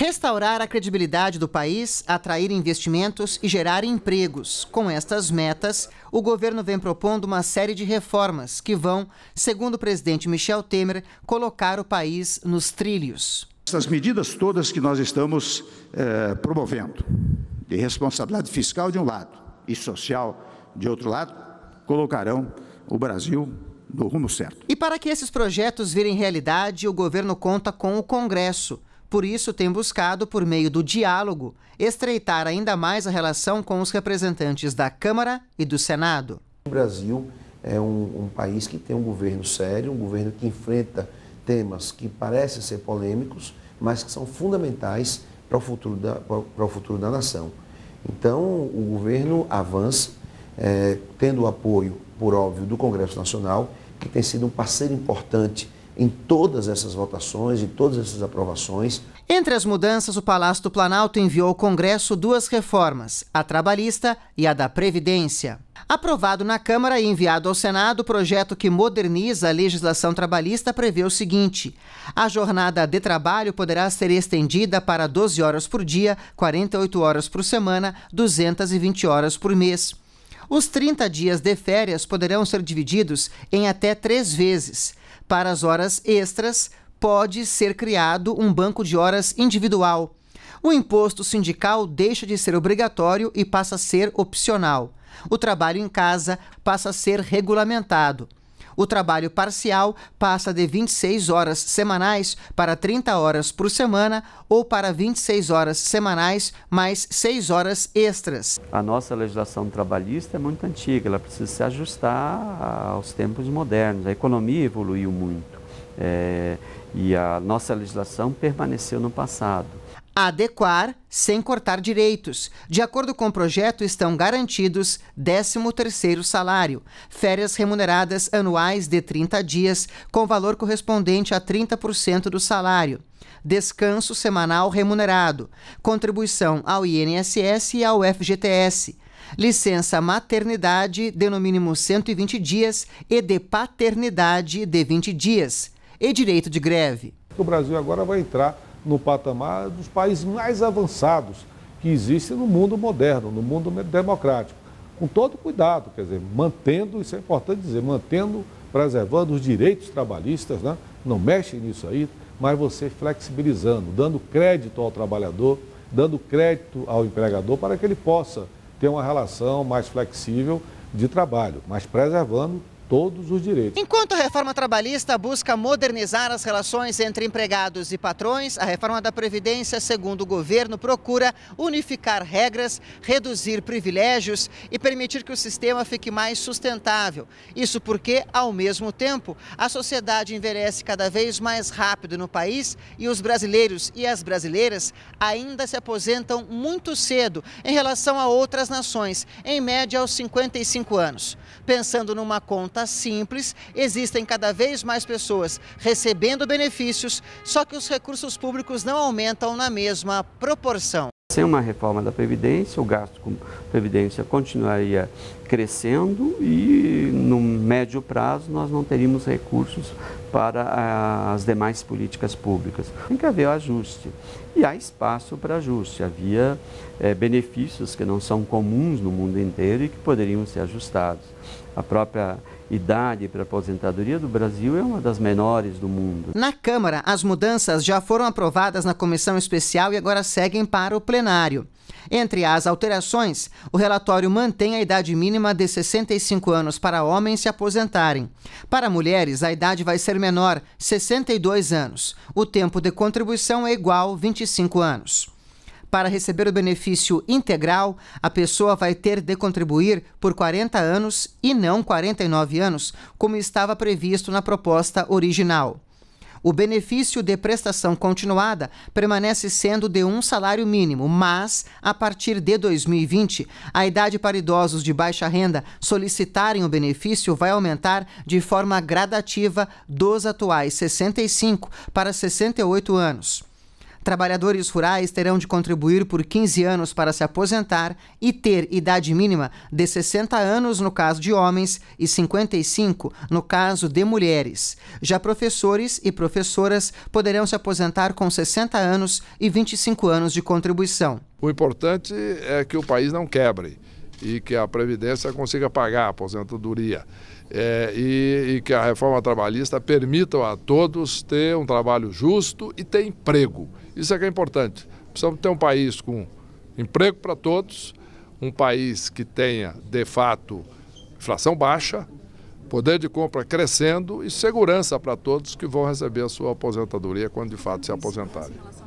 Restaurar a credibilidade do país, atrair investimentos e gerar empregos. Com estas metas, o governo vem propondo uma série de reformas que vão, segundo o presidente Michel Temer, colocar o país nos trilhos. Essas medidas todas que nós estamos eh, promovendo, de responsabilidade fiscal de um lado e social de outro lado, colocarão o Brasil no rumo certo. E para que esses projetos virem realidade, o governo conta com o Congresso. Por isso, tem buscado, por meio do diálogo, estreitar ainda mais a relação com os representantes da Câmara e do Senado. O Brasil é um, um país que tem um governo sério, um governo que enfrenta temas que parecem ser polêmicos, mas que são fundamentais para o futuro da, para o futuro da nação. Então, o governo avança, é, tendo o apoio, por óbvio, do Congresso Nacional, que tem sido um parceiro importante em todas essas votações e todas essas aprovações. Entre as mudanças, o Palácio do Planalto enviou ao Congresso duas reformas, a trabalhista e a da Previdência. Aprovado na Câmara e enviado ao Senado, o projeto que moderniza a legislação trabalhista prevê o seguinte: a jornada de trabalho poderá ser estendida para 12 horas por dia, 48 horas por semana, 220 horas por mês. Os 30 dias de férias poderão ser divididos em até três vezes para as horas extras, pode ser criado um banco de horas individual. O imposto sindical deixa de ser obrigatório e passa a ser opcional. O trabalho em casa passa a ser regulamentado o trabalho parcial passa de 26 horas semanais para 30 horas por semana ou para 26 horas semanais mais 6 horas extras. A nossa legislação trabalhista é muito antiga, ela precisa se ajustar aos tempos modernos. A economia evoluiu muito é, e a nossa legislação permaneceu no passado adequar sem cortar direitos. De acordo com o projeto, estão garantidos 13º salário, férias remuneradas anuais de 30 dias, com valor correspondente a 30% do salário, descanso semanal remunerado, contribuição ao INSS e ao FGTS, licença maternidade de no mínimo 120 dias e de paternidade de 20 dias, e direito de greve. O Brasil agora vai entrar no patamar dos países mais avançados que existem no mundo moderno, no mundo democrático. Com todo cuidado, quer dizer, mantendo, isso é importante dizer, mantendo, preservando os direitos trabalhistas, né? não mexe nisso aí, mas você flexibilizando, dando crédito ao trabalhador, dando crédito ao empregador para que ele possa ter uma relação mais flexível de trabalho, mas preservando todos os direitos. Enquanto a reforma trabalhista busca modernizar as relações entre empregados e patrões, a reforma da Previdência, segundo o governo, procura unificar regras, reduzir privilégios e permitir que o sistema fique mais sustentável. Isso porque, ao mesmo tempo, a sociedade envelhece cada vez mais rápido no país e os brasileiros e as brasileiras ainda se aposentam muito cedo em relação a outras nações, em média aos 55 anos. Pensando numa conta simples, existem cada vez mais pessoas recebendo benefícios, só que os recursos públicos não aumentam na mesma proporção. Sem uma reforma da Previdência, o gasto com Previdência continuaria crescendo e, no médio prazo, nós não teríamos recursos para ah, as demais políticas públicas. Tem que haver ajuste. E há espaço para ajuste. Havia é, benefícios que não são comuns no mundo inteiro e que poderiam ser ajustados. A própria idade para aposentadoria do Brasil é uma das menores do mundo. Na Câmara, as mudanças já foram aprovadas na comissão especial e agora seguem para o plenário plenário. Entre as alterações, o relatório mantém a idade mínima de 65 anos para homens se aposentarem. Para mulheres, a idade vai ser menor, 62 anos. O tempo de contribuição é igual, 25 anos. Para receber o benefício integral, a pessoa vai ter de contribuir por 40 anos e não 49 anos, como estava previsto na proposta original o benefício de prestação continuada permanece sendo de um salário mínimo, mas, a partir de 2020, a idade para idosos de baixa renda solicitarem o benefício vai aumentar de forma gradativa dos atuais 65 para 68 anos. Trabalhadores rurais terão de contribuir por 15 anos para se aposentar e ter idade mínima de 60 anos no caso de homens e 55 no caso de mulheres. Já professores e professoras poderão se aposentar com 60 anos e 25 anos de contribuição. O importante é que o país não quebre e que a Previdência consiga pagar a aposentadoria. É, e, e que a reforma trabalhista permita a todos ter um trabalho justo e ter emprego. Isso é que é importante. Precisamos ter um país com emprego para todos, um país que tenha, de fato, inflação baixa, poder de compra crescendo e segurança para todos que vão receber a sua aposentadoria quando de fato se aposentarem.